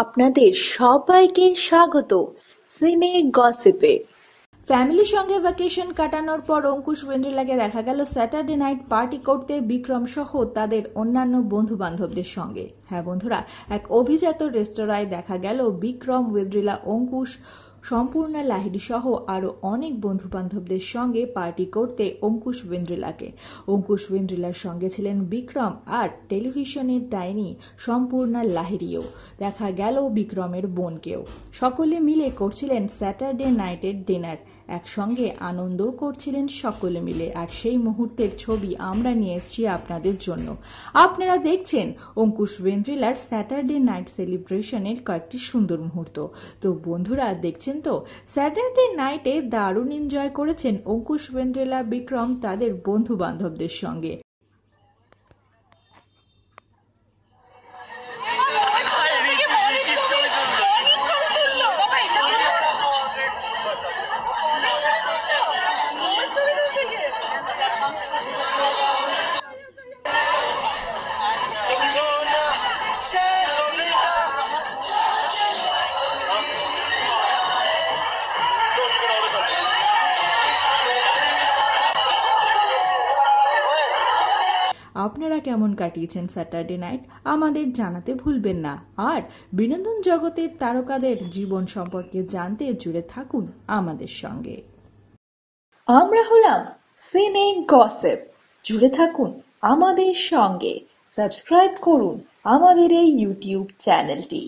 আপনাদের সবাইকে স্বাগত সিনে গসিপে ফ্যামিলির সঙ্গে ভ্যাকেশন কাটানোর পর অঙ্কুশ ওয়েন্ড্রিলাকে দেখা গেল স্যাটারডে নাইট পার্টি করতে বিক্রম সহ তাদের অন্যান্য বন্ধু বান্ধবদের সঙ্গে হ্যাঁ বন্ধুরা এক অভিজাত রেস্তোরাঁয় দেখা গেল বিক্রম ওয়েন্দ্রিলা অঙ্কুশ সম্পূর্ণ লাহিড়ি সহ আরও অনেক বন্ধুবান্ধবদের সঙ্গে পার্টি করতে অঙ্কুশ বেন্দ্রিলাকে অঙ্কুশ বেন্দ্রিলার সঙ্গে ছিলেন বিক্রম আর টেলিভিশনের ডাইনি সম্পূর্ণ লাহিড়িও দেখা গেল বিক্রমের বোনকেও সকলে মিলে করছিলেন স্যাটারডে নাইটের ডিনার একসঙ্গে আনন্দও করছিলেন সকলে মিলে আর সেই মুহূর্তের ছবি আমরা নিয়ে এসছি আপনাদের জন্য আপনারা দেখছেন অঙ্কুশ ভেন্ট্রিলার স্যাটারডে নাইট সেলিব্রেশনের কয়েকটি সুন্দর মুহূর্ত তো বন্ধুরা দেখছেন তো স্যাটারডে নাইটে দারুণ এনজয় করেছেন অঙ্কুশ ভেন্ট্রিলা বিক্রম তাদের বন্ধু বান্ধবদের সঙ্গে আপনারা কেমন কাটিয়েছেন স্যাটারডে নাইট আমাদের জানাতে ভুলবেন না আর বিনোদন জগতের তারকাদের জীবন সম্পর্কে জানতে জুড়ে থাকুন আমাদের সঙ্গে আমরা হলাম সিনে গসেপ জুড়ে থাকুন আমাদের সঙ্গে সাবস্ক্রাইব করুন আমাদের এই ইউটিউব চ্যানেলটি